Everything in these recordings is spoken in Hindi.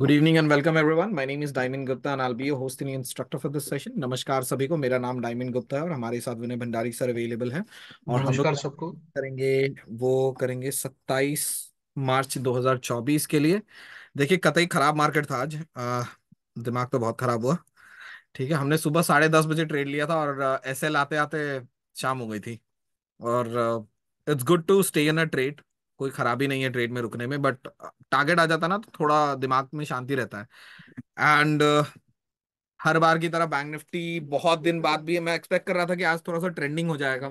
Good evening and welcome everyone my name is Diamond Gupta and I be your host and instructor for this session नमस्कार सभी को मेरा नाम डायमंड गुप्ता है और हमारे साथ विनय भंडारी सर अवेलेबल हैं और हम सबको करेंगे वो करेंगे 27 मार्च 2024 के लिए देखिए कतई खराब मार्केट था आज आ, दिमाग तो बहुत खराब हुआ ठीक है हमने सुबह साढ़े दस बजे ट्रेड लिया था और एस एल आते आते शाम हो गई थी और it's good to stay in a trade कोई खराबी नहीं है ट्रेड में रुकने में बट टारगेट आ जाता ना तो थोड़ा दिमाग में शांति रहता है एंड uh, हर बार की तरह बैंक निफ्टी बहुत दिन बाद भी मैं एक्सपेक्ट कर रहा था कि आज थोड़ा सा ट्रेंडिंग हो जाएगा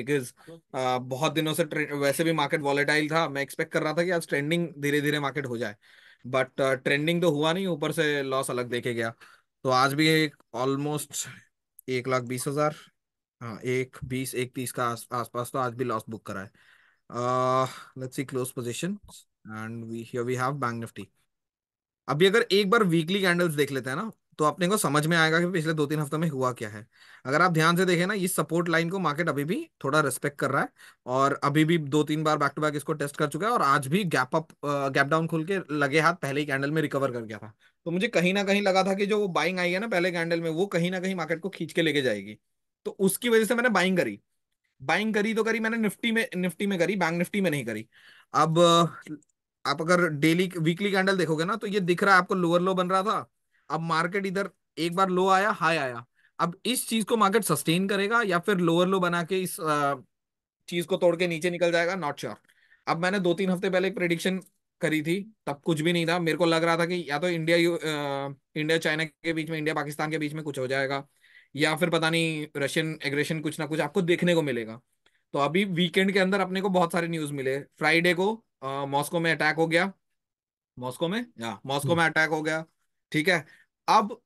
बिकॉज uh, बहुत दिनों से वैसे भी मार्केट वॉलेटाइल था मैं एक्सपेक्ट कर रहा था कि आज ट्रेंडिंग धीरे धीरे मार्केट हो जाए बट uh, ट्रेंडिंग तो हुआ नहीं ऊपर से लॉस अलग देखे गया तो आज भी एक ऑलमोस्ट एक लाख बीस हजार हाँ एक बीस एक तीस का आस आसपास तो आज भी लॉस बुक करा है uh, let's see close position and we here we have bank nifty अभी अगर एक बार वीकली कैंडल्स देख लेते हैं ना तो अपने को समझ में आएगा कि पिछले दो तीन हफ्ते में हुआ क्या है अगर आप ध्यान से देखें ना इस सपोर्ट लाइन को मार्केट अभी भी थोड़ा रिस्पेक्ट कर रहा है और अभी भी दो तीन बार बैक टू बैक इसको टेस्ट कर चुका है और आज भी गैप अप गैप डाउन खुल के लगे हाथ पहले ही कैंडल में रिकवर कर गया था तो मुझे कहीं ना कहीं लगा था कि जो वो बाइंग आई है ना पहले कैंडल में वो कहीं ना कहीं मार्केट को खींच के लेके जाएगी तो उसकी वजह से मैंने बाइंग करी बाइंग करी तो करी मैंने निफ्टी में निफ्टी में करी बैंक निफ्टी में नहीं करी अब आप अगर डेली वीकली कैंडल देखोगे ना तो ये दिख रहा है आपको लोअर लो बन रहा था अब मार्केट इधर एक बार लो आया हाई आया अब इस चीज को मार्केट सस्टेन करेगा या फिर लोअर लो बना के इस चीज को तोड़ के नीचे निकल जाएगा नॉट श्योर अब मैंने दो तीन हफ्ते पहले एक प्रिडिक्शन करी थी तब कुछ भी नहीं था मेरे को लग रहा था कि या तो इंडिया आ, इंडिया चाइना के बीच में इंडिया पाकिस्तान के बीच में कुछ हो जाएगा या फिर पता नहीं रशियन एग्रेशन कुछ ना कुछ आपको देखने को मिलेगा तो अभी वीकेंड के अंदर अपने को बहुत सारे न्यूज मिले फ्राइडे को मॉस्को में अटैक हो गया मॉस्को में या मॉस्को हम्म। में अटैक हो गया ठीक है अब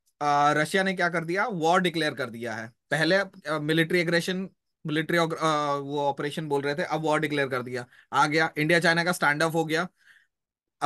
रशिया ने क्या कर दिया वॉर डिक्लेयर कर दिया है पहले मिलिट्री एग्रेशन मिलिट्री वो ऑपरेशन बोल रहे थे अब वॉर डिक्लेयर कर दिया आ गया इंडिया चाइना का स्टैंड अप हो गया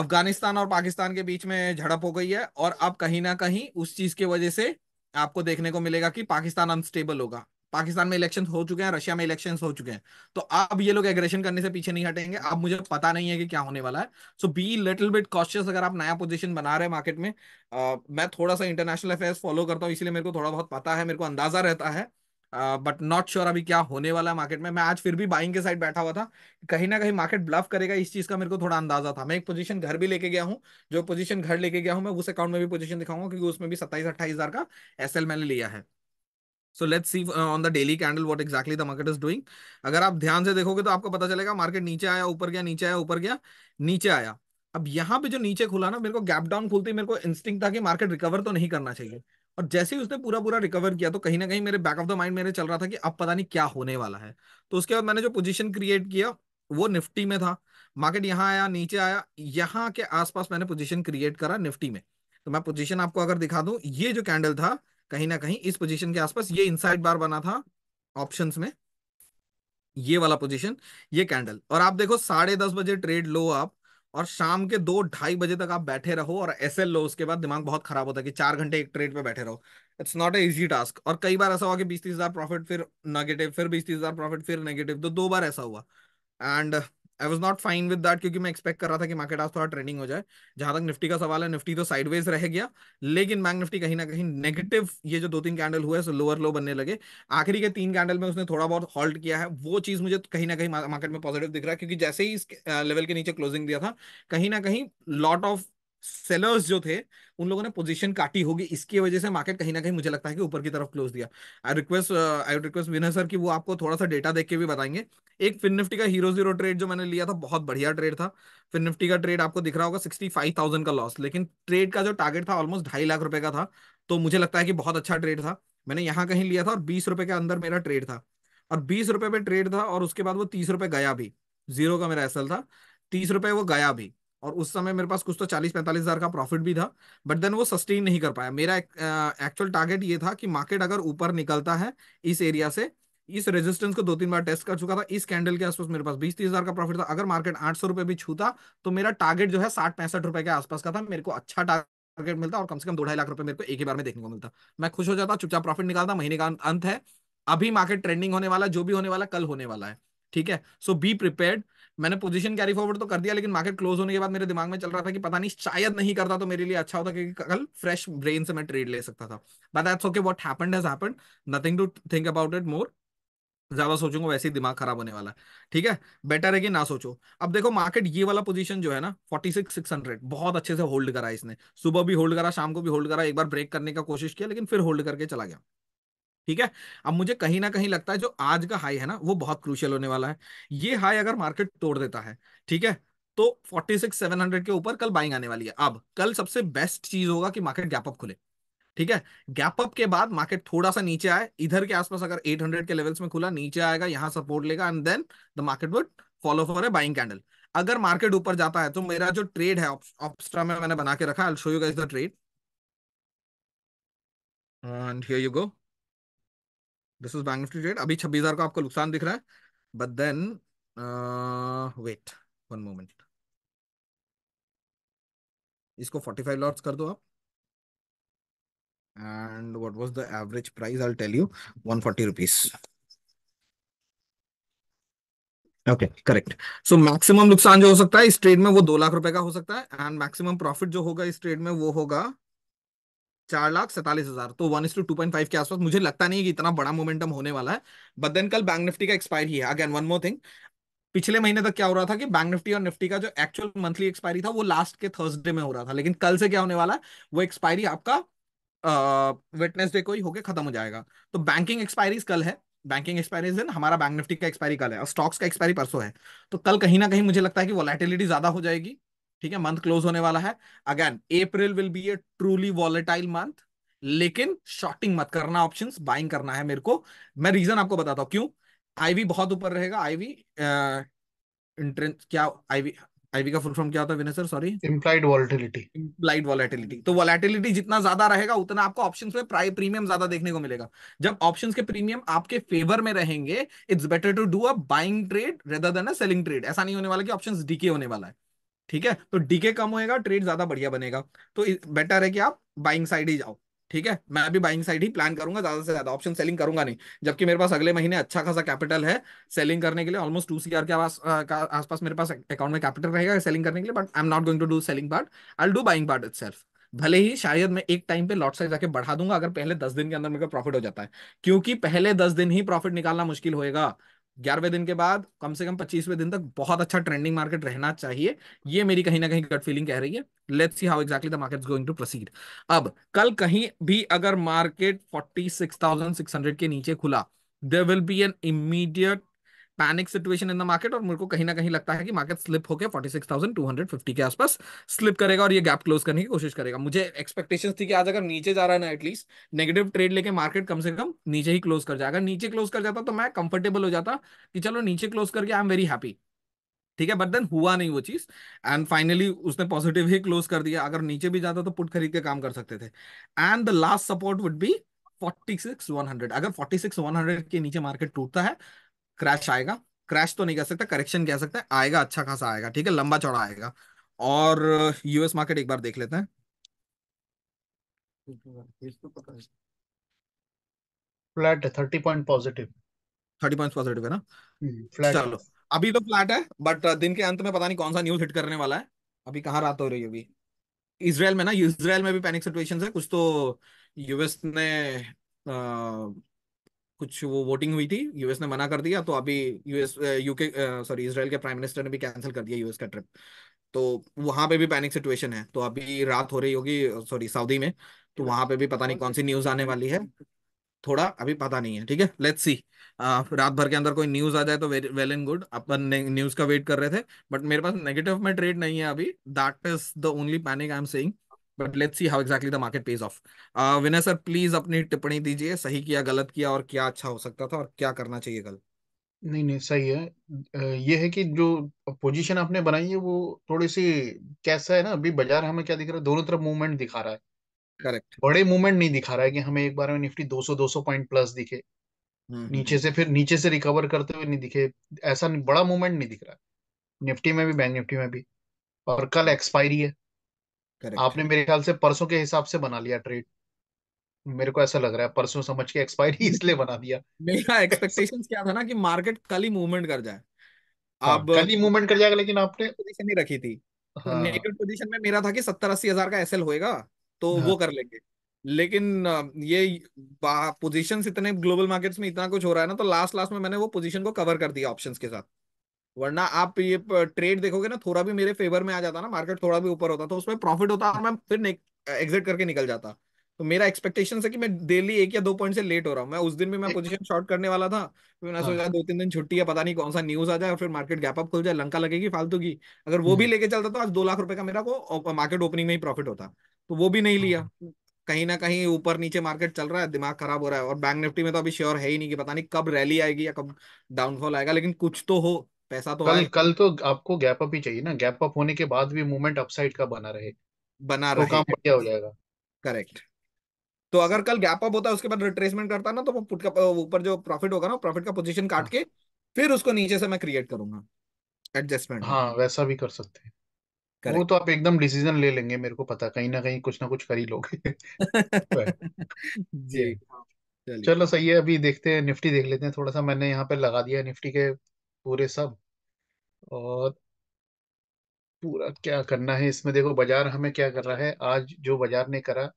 अफगानिस्तान और पाकिस्तान के बीच में झड़प हो गई है और अब कहीं ना कहीं उस चीज की वजह से आपको देखने को मिलेगा कि पाकिस्तान अनस्टेबल होगा पाकिस्तान में इलेक्शन हो चुके हैं रशिया में इलेक्शन हो चुके हैं तो अब ये लोग एग्रेशन करने से पीछे नहीं हटेंगे अब मुझे पता नहीं है कि क्या होने वाला है so be little bit cautious अगर आप नया पोजीशन बना रहे हैं मार्केट में आ, मैं थोड़ा सा इंटरनेशनल अफेयर्स फॉलो करता हूँ इसलिए मेरे को थोड़ा बहुत पता है मेरे को अंदाजा रहता है बट नॉट श्योर अभी क्या होने वाला है मार्केट में मैं आज फिर भी बाइंग के साइड बैठा हुआ था कहीं ना कहीं मार्केट ब्लफ करेगा इस चीज का मेरे को थोड़ा अंदाजा था मैं एक पोजीशन घर भी लेके गया हूँ जो पोजीशन घर लेके गया हूँ मैं उस अकाउंट में भी पोजीशन दिखाऊंगा क्योंकि उसमें भी सत्ताईस अट्ठाईस हजार का एस मैंने लिया है so let's see on the daily candle what exactly the market is doing अगर आप ध्यान से देखोगे तो आपको पता चलेगा मार्केट नीचे आया ऊपर गया नीचे आया ऊपर गया नीचे आया अब यहाँ पे जो नीचे खुला ना मेरे को गैप डाउन खुलती मेरे को इंस्टिंग था कि मार्केट रिकवर तो नहीं करना चाहिए और जैसे ही उसने पूरा पूरा रिकवर किया तो कहीं ना कहीं मेरे बैक ऑफ द माइंड मेरे चल रहा था कि अब पता नहीं क्या होने वाला है तो उसके बाद मैंने जो पोजीशन क्रिएट किया वो निफ्टी में था मार्केट यहाँ आया नीचे आया यहाँ के आसपास मैंने पोजीशन क्रिएट करा निफ्टी में तो मैं पोजिशन आपको अगर दिखा दू ये जो कैंडल था कहीं ना कहीं इस पोजिशन के आसपास ये इन बार बना था ऑप्शन में ये वाला पोजिशन ये कैंडल और आप देखो साढ़े दस बजे ट्रेड लो आप और शाम के दो ढाई बजे तक आप बैठे रहो और एस लो उसके बाद दिमाग बहुत खराब होता है कि चार घंटे एक ट्रेड पे बैठे रहो it's not a easy task और कई बार ऐसा हुआ कि बीस तीस हजार प्रॉफिट फिर नेगेटिव फिर बीस तीस हजार प्रॉफिट फिर नेगेटिव तो दो बार ऐसा हुआ and I was not fine with that क्योंकि मैं एक्सपेक्ट कर रहा था कि मार्केट आज थोड़ा ट्रेडिंग हो जाए जहां तक निफ्टी का सवाल है निफ्टी तो साइडवेज रह गया लेकिन बैंक निफ्टी कहीं ना कहीं नेगेटिव ये जो दो तीन कैंडल हुए सो लोअर लो बनने लगे आखिरी के तीन कैंडल में उसने थोड़ा बहुत हॉल्ट किया है वो चीज मुझे कहीं ना कहीं मार्केट में पॉजिटिव दिख रहा है क्योंकि जैसे ही इस लेवल के नीचे क्लोजिंग दिया था कहीं ना कहीं लॉट ऑफ सेलर्स जो थे उन लोगों ने पोजीशन काटी होगी इसकी वजह से मार्केट कहीं ना कहीं मुझे लगता है कि ऊपर की तरफ क्लोज दिया I request I request Vinay sir कि वो आपको थोड़ा सा डेटा देख के भी बताएंगे एक फिन निफ्टी का हीरो जीरो ट्रेड जो मैंने लिया था बहुत बढ़िया ट्रेड था फिन निफ्टी का ट्रेड आपको दिख रहा होगा सिक्सटी फाइव थाउजेंड का लॉस लेकिन ट्रेड का जो टारगेट था ऑलमोस्ट ढाई लाख रुपए का था तो मुझे लगता है कि बहुत अच्छा ट्रेड था मैंने यहाँ कहीं लिया था और बीस रुपए के अंदर मेरा ट्रेड था और बीस रुपए पे ट्रेड था और उसके बाद वो तीस रुपए गया भी जीरो का मेरा एसएल था तीस रुपए वो गया भी और उस समय मेरे पास कुछ तो चालीस पैंतालीस हजार का प्रॉफिट भी था बट देन वो सस्टेन नहीं कर पाया मेरा एक्चुअल टारगेट ये था कि मार्केट अगर ऊपर निकलता है इस एरिया से इस रेजिस्टेंस को दो तीन बार टेस्ट कर चुका था इस कैंडल के आसपास मेरे पास बीस तीस हजार का प्रॉफिट था अगर मार्केट आठ सौ रुपए भी छूता तो मेरा टारगेट जो है साठ पैंसठ रुपए के आसपास का था मेरे को अच्छा टारगेट मिलता और कम से कम दो ढाई लाख रुपए मेरे को एक ही बार में देखने को मिलता मैं खुश हो जाता चुपचाप प्रॉफिट निकालता महीने का अंत है अभी मार्केट ट्रेंडिंग होने वाला जो भी होने वाला कल होने वाला है ठीक है सो बी प्रिपेयर्ड मैंने पोजीशन कैरी फॉरवर्ड तो कर दिया लेकिन मार्केट क्लोज होने के बाद मेरे दिमाग में चल रहा था कि पता नहीं शायद नहीं करता तो मेरे लिए अच्छा होता क्योंकि कल फ्रेश ब्रेन से मैं ट्रेड ले सकता था but that's okay what happened has happened nothing to think about it more ज्यादा सोचूंगा वैसे ही दिमाग खराब होने वाला है ठीक है बेटर है कि ना सोचो अब देखो मार्केट ये वाला पोजीशन जो है ना फोर्टी सिक्स सिक्स हंड्रेड बहुत अच्छे से होल्ड करा इसने सुबह भी होल्ड करा शाम को भी होल्ड करा एक बार ब्रेक करने का कोशिश किया लेकिन फिर होल्ड करके चला गया ठीक है अब मुझे कहीं ना कहीं लगता है जो आज का हाई है ना वो बहुत क्रूशियल होने वाला है ये हाई अगर मार्केट तोड़ देता है ठीक है तो फोर्टी सिक्स सेवन हंड्रेड के ऊपर कल बाइंग आने वाली है अब कल सबसे बेस्ट चीज होगा कि मार्केट गैप अप खुले ठीक है गैप अप के बाद मार्केट थोड़ा सा नीचे आए इधर के आसपास अगर 800 के लेवल्स में खुला नीचे आएगा यहां सपोर्ट लेगा and then the market would follow for a buying candle अगर मार्केट ऊपर जाता है तो मेरा जो ट्रेड है ऑप्स्ट्रा में मैंने बना के रखा I show you guys the trade and here you go this is Bank Nifty trade अभी छब्बीस हजार का आपको नुकसान दिख रहा है but then wait one moment इसको फोर्टी फाइव लॉट्स कर दो आप and what was the average price I tell you one forty rupees okay correct so maximum नुकसान जो हो सकता है इस ट्रेड में वो दो लाख रुपए का हो सकता है एंड मैक्सिमम प्रॉफिट जो होगा इस ट्रेड में वो होगा चार लाख सैतालीस हजार तो one two two point five के आसपास मुझे लगता नहीं है कि इतना बड़ा मोमेंटम होने वाला है बट देन कल बैंक निफ्टी का एक्सपायरी है अगेन वन मोर थिंग पिछले महीने तक क्या हो रहा था कि बैंक निफ्टी और निफ्टी का जो एक्चुअल मंथली एक्सपायरी था वो लास्ट के थर्सडे में हो रहा था लेकिन कल से क्या होने वाला है वो एक्सपायरी आपका वेटनेसडे को ही होकर खत्म हो जाएगा तो बैंकिंग एक्सपायरीज कल है बैंकिंग एक्सपायरी दिन हमारा बैंक निफ्टी का एक्सपायरी कल है और स्टॉक्स का एक्सपायरी परसों है तो कल कहीं ना कहीं मुझे लगता है कि वॉलेटिलिटी ज्यादा हो जाएगी ठीक है मंथ क्लोज होने वाला है again April will be a truly volatile month लेकिन शॉर्टिंग मत करना ऑप्शन बाइंग करना है मेरे को मैं रीजन आपको बताता हूं क्यों आईवी बहुत ऊपर रहेगा आईवी इंट्रेंस क्या आईवी आईवी का फुल फॉर्म क्या होता है Vinay sir sorry implied volatility implied volatility तो वॉलेटिलिटी जितना ज्यादा रहेगा उतना आपको ऑप्शंस में प्राइ प्रीमियम ज्यादा देखने को मिलेगा जब ऑप्शंस के प्रीमियम आपके फेवर में रहेंगे it's better to do a buying trade rather than a selling trade ऐसा नहीं होने वाला कि ऑप्शंस डीके होने वाला है ठीक है तो डीके कम होएगा ट्रेड ज्यादा बढ़िया बनेगा तो बेटर है कि आप बाइंग साइड ही जाओ ठीक है मैं अभी बाइंग साइड ही प्लान करूंगा ज्यादा से ज्यादा ऑप्शन सेलिंग करूंगा नहीं जबकि मेरे पास अगले महीने अच्छा खासा कैपिटल है सेलिंग करने के लिए ऑलमोस्ट टू सी आर के आसपास मेरे पास अकाउंट में कैपिटल रहेगा सेलिंग करने के लिए but I am not going to do selling part I do buying part it भले ही शायद मैं एक टाइम पे लॉट साइज जाके बढ़ा दूंगा अगर पहले दस दिन के अंदर मेरे को प्रॉफिट हो जाता है क्योंकि पहले दस दिन ही प्रॉफिट निकालना मुश्किल होएगा ग्यारहवें दिन के बाद कम से कम पच्चीसवें दिन तक बहुत अच्छा ट्रेंडिंग मार्केट रहना चाहिए ये मेरी कहीं ना कहीं गट फीलिंग कह रही है let's see how exactly the market going to proceed अब कल कहीं भी अगर market forty six six thousand hundred के नीचे खुला there will be an immediate panic situation in the market और मेरे को कहीं ना कहीं लगता है कि मार्केट स्लिप होकर 46,250 के आसपास स्लिप करेगा और ये गैप क्लोज करने की कोशिश करेगा मुझे एक्सपेक्टेशन थी कि आज अगर नीचे जा रहा है ना एटलीस्ट नेगेटिव ट्रेड लेके मार्केट कम से कम नीचे ही क्लोज कर जाएगा नीचे क्लोज कर जाता तो मैं कंफर्टेबल हो जाता कि चलो नीचे क्लोज करके आई एम वेरी हैप्पी ठीक है बट देन हुआ नहीं वो चीज एंड फाइनली उसने पॉजिटिव ही क्लोज कर दिया अगर नीचे भी जाता तो पुट खरीद के काम कर सकते थे and the last support would be 46 100 अगर 46 100 के नीचे मार्केट टूटता है क्रैश आएगा क्रैश तो नहीं कह सकता करेक्शन कह सकता है आएगा अच्छा खासा आएगा ठीक है लंबा चौड़ा आएगा और यूएस मार्केट एक बार देख लेते हैं फ्लैट है thirty point positive thirty point positive है ना हम्म, चलो अभी तो फ्लैट है बट दिन के अंत में पता नहीं कौन सा न्यूज हिट करने वाला है अभी कहाँ रात हो रही इसराइल में ना इसराइल में भी पैनिक सिचुएशन है कुछ तो यूएस ने कुछ वो वोटिंग हुई थी यूएस ने मना कर दिया तो अभी यूएस यूके सॉरी इसराइल के प्राइम मिनिस्टर ने भी कैंसिल कर दिया यूएस का ट्रिप तो वहां पे भी पैनिक सिचुएशन है तो अभी रात हो रही होगी सॉरी सऊदी में तो वहां पे भी पता नहीं कौन सी न्यूज आने वाली है थोड़ा अभी पता नहीं है ठीक है लेट्स सी रात भर के अंदर कोई न्यूज आ जाए तो वेल एंड गुड अपन न्यूज का वेट कर रहे थे बट मेरे पास नेगेटिव में ट्रेड नहीं है अभी that is the only panic I am saying but let's see how exactly the market page off Vinay sir please अपनी टिप्पणी दीजिए सही किया गलत किया और क्या अच्छा हो सकता था और क्या करना चाहिए कल नहीं नहीं सही है ये है कि जो पोजीशन आपने बनाई है वो थोड़ी सी कैसा है ना अभी बाजार हमें क्या दिख रहा है दोनों तरफ मूवमेंट दिखा रहा है करेक्ट बड़े मूवमेंट नहीं दिखा रहा है कि हमें एक बार में निफ्टी 200 200 पॉइंट प्लस दिखे हम्म, हम्म, नीचे हम्म। से फिर नीचे से रिकवर करते हुए नहीं दिखे ऐसा बड़ा मूवमेंट नहीं दिख रहा है निफ्टी में भी बैंक निफ्टी में भी और कल एक्सपायरी है करेक्ट आपने मेरे ख्याल से परसों के हिसाब से बना लिया ट्रेड मेरे को ऐसा लग रहा है परसों समझ के एक्सपायरी इसलिए बना दिया मेरा एक्सपेक्टेशन क्या था ना कि मार्केट कल ही मूवमेंट कर जाए हाँ, अब कल ही मूवमेंट कर जाएगा लेकिन आपने पोजीशन ही रखी थी तो हाँ। नेगेटिव पोजीशन में मेरा था कि सत्तर अस्सी हजार का एसएल होएगा तो हाँ। वो कर लेंगे लेकिन ये पोजीशंस इतने ग्लोबल मार्केट्स में इतना कुछ हो रहा है ना तो लास्ट लास्ट में मैंने वो पोजीशन को कवर कर दिया ऑप्शंस के साथ वरना आप ये ट्रेड देखोगे ना थोड़ा भी मेरे फेवर में आ जाता ना मार्केट थोड़ा भी ऊपर होता तो उसमें प्रॉफिट होता और मैं फिर एग्जिट करके निकल जाता तो मेरा एक्सपेक्टेशन है कि मैं डेली एक या दो पॉइंट से लेट हो रहा हूँ मैं उस दिन भी मैं पोजीशन शॉर्ट करने वाला था फिर मैंने हाँ। सोचा दो तीन दिन छुट्टी है पता नहीं कौन सा न्यूज आ जाए फिर मार्केट गैप अप खुल जाए लंका लगेगी फालतू की अगर वो हम्म। भी लेके चलता तो आज दो लाख रुपए का मेरा को मार्केट ओपनिंग में ही प्रॉफिट होता तो वो भी नहीं लिया हम्म। कहीं ना कहीं ऊपर नीचे मार्केट चल रहा है दिमाग खराब हो रहा है और बैंक निफ्टी में तो अभी श्योर है ही नहीं कि पता नहीं कब रैली आएगी या कब डाउनफॉल आएगा लेकिन कुछ तो हो पैसा तो कल आए कल तो आपको गैप अप ही चाहिए ना गैप अप होने के बाद भी मूवमेंट अपसाइड का बना रहे बना तो रहे काम बढ़िया हो जाएगा करेक्ट तो अगर कल गैप अप होता है उसके बाद रिट्रेसमेंट करता ना तो वो पुट का ऊपर जो प्रॉफिट होगा ना प्रॉफिट का पोजीशन काट हाँ। के फिर उसको नीचे से मैं क्रिएट करूंगा एडजस्टमेंट हाँ वैसा भी कर सकते हैं Correct. वो तो आप एकदम डिसीजन ले लेंगे मेरे को पता कहीं ना कहीं कुछ ना कुछ कर ही लोगे जी हाँ। चलो सही है अभी देखते हैं निफ्टी देख लेते हैं थोड़ा सा मैंने यहाँ पे लगा दिया निफ्टी के पूरे सब और पूरा क्या करना है इसमें देखो बाजार हमें क्या कर रहा है आज जो बाजार ने करा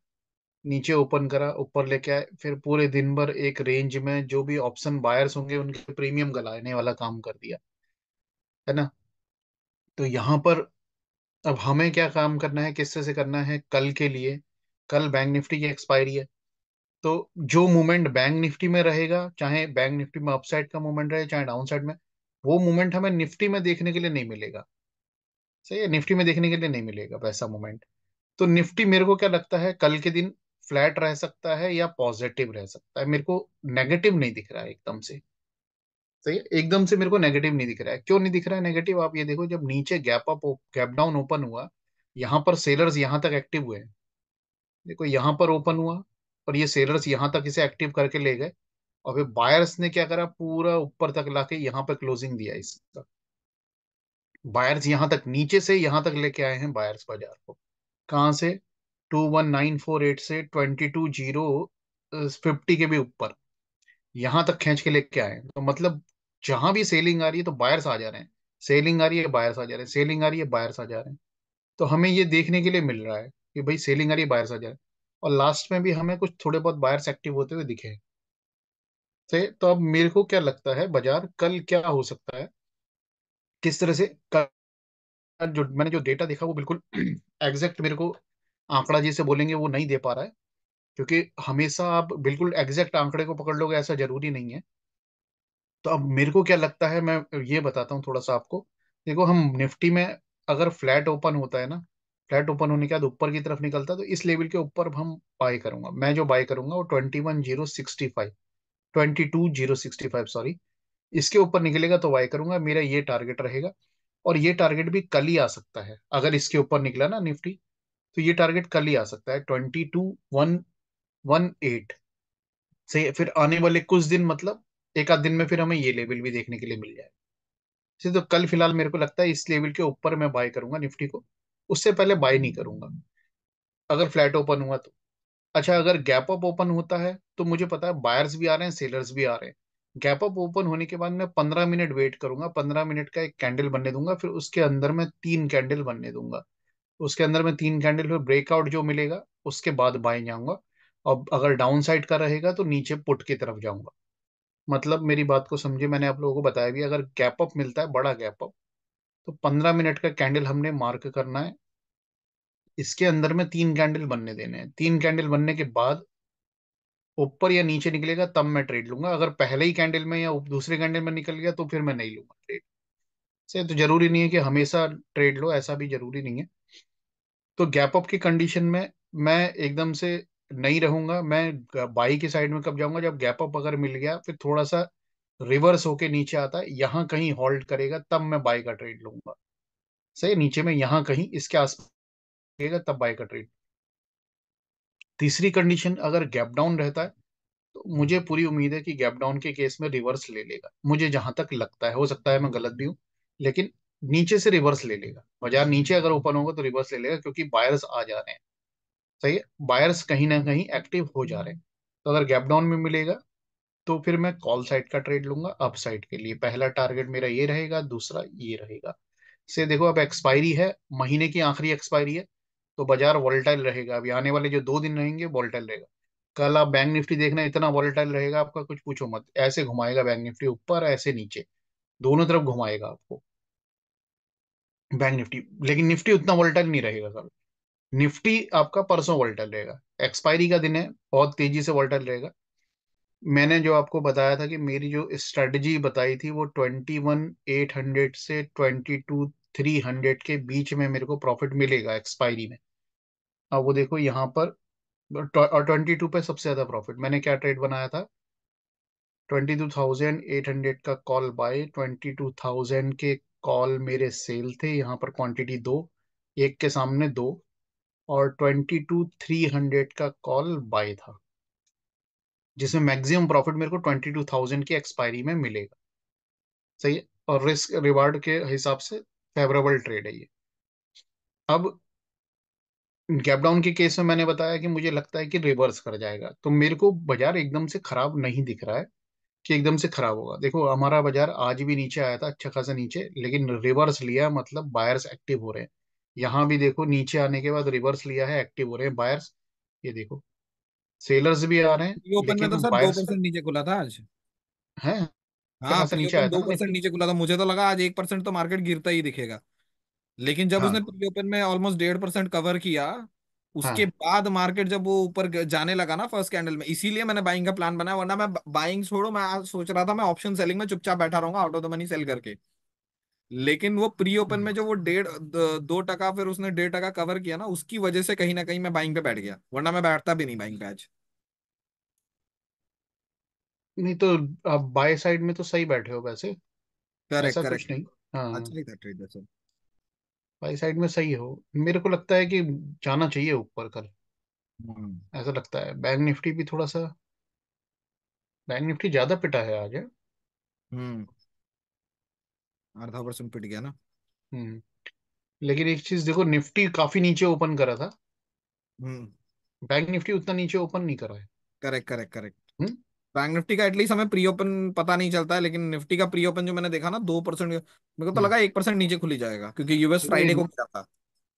नीचे ओपन करा ऊपर लेके आए फिर पूरे दिन भर एक रेंज में जो भी ऑप्शन बायर्स होंगे उनके प्रीमियम गलाने वाला काम कर दिया है ना तो यहाँ पर अब हमें क्या काम करना है किस से करना है कल के लिए कल बैंक निफ्टी की एक्सपायरी है तो जो मूवमेंट बैंक निफ्टी में रहेगा चाहे बैंक निफ्टी में अपसाइड का मूवमेंट रहे चाहे डाउन साइड में वो मूवमेंट हमें निफ्टी में देखने के लिए नहीं मिलेगा सही है निफ्टी में देखने के लिए नहीं मिलेगा वैसा मूवमेंट तो निफ्टी मेरे को क्या लगता है कल के दिन फ्लैट रह सकता है या पॉजिटिव रह सकता है मेरे को नेगेटिव नहीं दिख रहा है एकदम से सही है एकदम से मेरे को नेगेटिव नहीं दिख रहा है क्यों नहीं दिख रहा है नेगेटिव आप ये देखो जब नीचे gap up gap down open हुआ यहाँ पर सेलर्स यहाँ तक एक्टिव हुए देखो यहाँ पर ओपन हुआ और ये सेलर्स यहाँ तक इसे एक्टिव करके ले गए और फिर बायर्स ने क्या करा पूरा ऊपर तक लाके यहाँ पर क्लोजिंग दिया इसका बायर्स यहाँ तक नीचे से यहां तक लेके आए हैं बायर्स बाजार को कहा से two one nine four eight से ट्वेंटी टू जीरो फिफ्टी के भी ऊपर यहाँ तक खींच के लेके आए हैं तो मतलब जहां भी सेलिंग आ रही है तो बायर्स आ जा रहे हैं सेलिंग आ रही है बायर्स आ जा रहे हैं सेलिंग आ रही है बायर्स आ जा रहे हैं तो हमें ये देखने के लिए मिल रहा है कि भाई सेलिंग आ रही है बायर्स आ जा रहे हैं और लास्ट में भी हमें कुछ थोड़े बहुत बायर्स एक्टिव होते हुए दिखे हैं थे तो अब मेरे को क्या लगता है बाजार कल क्या हो सकता है किस तरह से कल जो मैंने जो डेटा देखा वो बिल्कुल एग्जैक्ट मेरे को आंकड़ा जैसे बोलेंगे वो नहीं दे पा रहा है क्योंकि हमेशा आप बिल्कुल एग्जैक्ट आंकड़े को पकड़ लोगे ऐसा जरूरी नहीं है तो अब मेरे को क्या लगता है मैं ये बताता हूँ थोड़ा सा आपको देखो हम निफ्टी में अगर फ्लैट ओपन होता है ना फ्लैट ओपन होने के बाद ऊपर की तरफ निकलता है तो इस लेवल के ऊपर हम बाय करूंगा मैं जो बाय करूंगा वो twenty one zero sixty five twenty two zero sixty five sorry इसके ऊपर निकलेगा तो वाई करूंगा मेरा ये टारगेट रहेगा और ये टारगेट भी कल ही आ सकता है अगर इसके ऊपर निकला ना निफ्टी तो ये टारगेट कल ही आ सकता है twenty two one one eight से फिर आने वाले कुछ दिन मतलब एक आध दिन में फिर हमें ये लेवल भी देखने के लिए मिल जाएगा इसे तो कल फिलहाल मेरे को लगता है इस लेवल के ऊपर मैं बाय करूंगा निफ्टी को उससे पहले बाय नहीं करूंगा अगर फ्लैट ओपन हुआ तो अच्छा अगर गैप अप ओपन होता है तो मुझे पता है बायर्स भी आ रहे हैं सेलर्स भी आ रहे हैं गैप अप ओपन होने के बाद मैं पंद्रह मिनट वेट करूंगा पंद्रह मिनट का एक कैंडल बनने दूंगा फिर उसके अंदर मैं तीन कैंडल बनने दूंगा उसके अंदर मैं तीन कैंडल फिर ब्रेकआउट जो मिलेगा उसके बाद बाई जाऊंगा और अगर डाउन साइड का रहेगा तो नीचे पुट की तरफ जाऊंगा मतलब मेरी बात को समझे मैंने आप लोगों को बताया भी अगर गैप अप मिलता है बड़ा गैप अप तो पंद्रह मिनट का कैंडल हमने मार्क करना है इसके अंदर में तीन कैंडल बनने देने हैं तीन कैंडल बनने के बाद ऊपर या नीचे निकलेगा तब मैं ट्रेड लूंगा अगर पहले ही कैंडल में या दूसरे कैंडल में निकल गया तो फिर मैं नहीं लूंगा ट्रेड से तो जरूरी नहीं है कि हमेशा ट्रेड लो ऐसा भी जरूरी नहीं है तो गैप अप की कंडीशन में मैं एकदम से नहीं रहूंगा मैं बाई की साइड में कब जाऊंगा जब गैप अप अगर मिल गया फिर थोड़ा सा रिवर्स होके नीचे आता है यहाँ कहीं होल्ड करेगा तब मैं बाई का ट्रेड लूंगा सही नीचे में यहाँ कहीं इसके आसपास रहेगा तब बाय का ट्रेड तीसरी कंडीशन अगर गैप डाउन रहता है तो मुझे पूरी उम्मीद है कि गैप डाउन के केस में रिवर्स ले लेगा मुझे जहां तक लगता है हो सकता है मैं गलत भी हूं लेकिन नीचे से रिवर्स ले लेगा बाजार नीचे अगर ओपन होगा तो रिवर्स ले लेगा क्योंकि बायर्स आ जा रहे हैं सही है बायर्स कहीं ना कहीं एक्टिव हो जा रहे हैं तो अगर गैप डाउन में मिलेगा तो फिर मैं कॉल साइड का ट्रेड लूंगा अप साइड के लिए पहला टारगेट मेरा ये रहेगा दूसरा ये रहेगा से देखो अब एक्सपायरी है महीने की आखिरी एक्सपायरी है तो बाजार वॉलेटाइल रहेगा अभी आने वाले जो दो दिन रहेंगे वॉलेटाइल रहेगा कल आप बैंक निफ्टी देखना इतना वॉलेटाइल रहेगा आपका कुछ पूछो मत ऐसे घुमाएगा बैंक निफ्टी ऊपर ऐसे नीचे दोनों तरफ घुमाएगा आपको बैंक निफ्टी लेकिन निफ्टी उतना वॉलेटाइल नहीं रहेगा कल निफ्टी आपका परसों वॉलेटाइल रहेगा एक्सपायरी का दिन है बहुत तेजी से वॉलेटाइल रहेगा मैंने जो आपको बताया था कि मेरी जो स्ट्रेटजी बताई थी वो ट्वेंटी वन एट हंड्रेड से ट्वेंटी टू थ्री हंड्रेड के बीच में मेरे को प्रॉफिट मिलेगा एक्सपायरी में अब वो देखो यहाँ पर ट्वेंटी टू पे सबसे ज्यादा प्रॉफिट मैंने क्या ट्रेड बनाया था twenty two thousand eight hundred का call buy twenty two thousand के कॉल मेरे सेल थे यहाँ पर क्वांटिटी दो एक के सामने दो और ट्वेंटी टू थ्री हंड्रेड का कॉल बाय था जिसमें मैक्सिमम प्रॉफिट मेरे को ट्वेंटी टू थाउजेंड की एक्सपायरी में मिलेगा सही है और रिस्क रिवार्ड के हिसाब से फेवरेबल ट्रेड है ये अब गैप डाउन के केस में मैंने बताया कि मुझे लगता है कि रिवर्स कर जाएगा तो मेरे को बाजार एकदम से खराब नहीं दिख रहा है कि एकदम से खराब होगा देखो हमारा बाजार आज भी नीचे आया था अच्छा खासा नीचे लेकिन रिवर्स लिया मतलब बायर्स एक्टिव हो रहे हैं यहाँ भी देखो नीचे आने के बाद रिवर्स लिया है एक्टिव हो रहे हैं बायर्स ये देखो सेलर्स भी आ रहे हैं ओपन में तो सर बायर्स... नीचे खुला था आज है हाँ, नीचे दो परसेंट नीचे खुला था मुझे तो लगा आज परसेंट तो मार्केट गिरता ही दिखेगा लेकिन जब हाँ उसने प्री ओपन में ऑलमोस्ट डेढ़ परसेंट कवर किया उसके हाँ बाद मार्केट जब वो ऊपर जाने लगा ना फर्स्ट कैंडल में इसीलिए मैंने बाइंग का प्लान बनाया वरना मैं बाइंग छोड़ो मैं सोच रहा था मैं ऑप्शन सेलिंग में चुपचाप बैठा रहूंगा out of the money sell करके लेकिन वो प्री ओपन में हम्म। जो वो डेढ़ दो टका फिर उसने डेढ़ टका कवर किया ना उसकी वजह से कहीं ना कहीं मैं बाइंग पे बैठ गया वरना मैं बैठता भी नहीं बाइंग पे आज नहीं तो आप बाय साइड में तो सही बैठे हो वैसे करेक्ट करेक्ट नहीं हाँ अच्छा ही था ट्रेड वैसे भाई साइड में सही हो मेरे को लगता है कि जाना चाहिए ऊपर कल हम्म, ऐसा लगता है बैंक निफ्टी भी थोड़ा सा बैंक निफ्टी ज्यादा पिटा है आज हम्म आधा परसेंट पिट गया ना हम्म लेकिन एक चीज देखो निफ्टी काफी नीचे ओपन करा था हम्म बैंक निफ्टी उतना नीचे ओपन नहीं करा है correct correct correct hmm bank Nifty का एटलीस्ट हमें प्री ओपन पता नहीं चलता है लेकिन निफ्टी का प्री ओपन जो मैंने देखा ना दो परसेंट मेरे को तो हम्म। लगा एक परसेंट नीचे खुली जाएगा क्योंकि यूएस फ्राइडे तो को गिरा था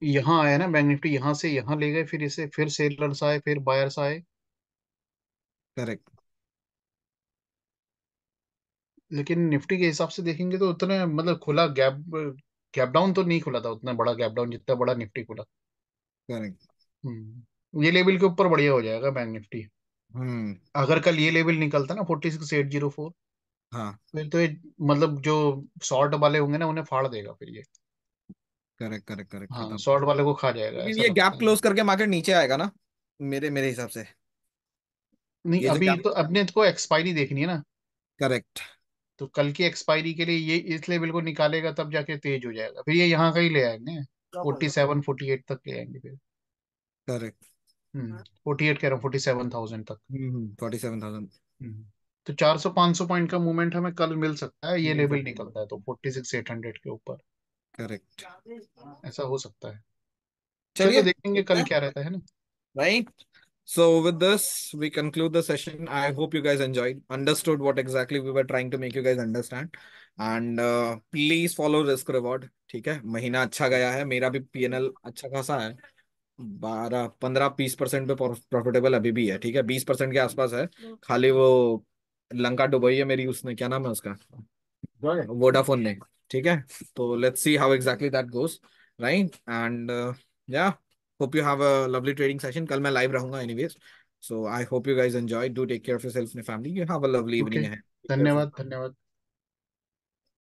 यहाँ आया ना बैंक निफ्टी यहाँ से यहाँ ले गए फिर इसे फिर सेलर्स आए फिर बायर्स आए करेक्ट लेकिन निफ्टी के हिसाब से देखेंगे तो उतने मतलब खुला गैप गैप डाउन तो नहीं खुला था उतना बड़ा गैप डाउन जितना बड़ा निफ्टी खुला करेक्ट हम्म। ये लेवल के ऊपर बढ़िया हो जाएगा बैंक निफ्टी हम्म अगर कल ये लेवल निकलता ना forty six eight zero four हाँ फिर तो ये मतलब जो शॉर्ट वाले होंगे ना उन्हें फाड़ देगा फिर ये करेक्ट करेक्ट करेक्ट हाँ खत्म शॉर्ट वाले को खा जाएगा लेकिन ऐसा ये लगता गैप है क्लोज करके मार्केट नीचे आएगा ना मेरे मेरे हिसाब से नहीं ये जो अभी गैप तो अपने तो को एक्सपायरी देखनी है ना करेक्ट तो कल की एक्सपायरी के लिए ये इस लेवल को निकालेगा तब जाके तेज हो जाएगा फिर ये यहाँ का ही ले आएंगे फोर्टी सेवन फोर्टी एट तक ले आएंगे फिर करेक्ट तो चार सौ पांच सौ पॉइंट का मूवमेंट हमें कल मिल सकता है ये लेवल निकलता है तो फोर्टी सिक्स एट हंड्रेड के ऊपर करेक्ट ऐसा हो सकता है चलिए देखेंगे कल क्या रहता है ना right So with this, we conclude the session. I hope you guys enjoyed, understood what exactly we were trying to make you guys understand. And uh, please follow risk reward. ठीक है महीना अच्छा गया है मेरा भी PNL अच्छा खासा है बारह पंद्रह बीस परसेंट पे प्रॉफिटेबल अभी भी है ठीक है बीस परसेंट के आसपास है हम्म। खाली वो लंका डुबई है मेरी उसने क्या नाम है उसका वोडाफोन ने ठीक है तो let's see how exactly that goes right and yeah hope you have a lovely trading session कल मैं लाइव रहूंगा anyways so I hope you guys enjoy do take care of yourself and family you have a lovely evening धन्यवाद धन्यवाद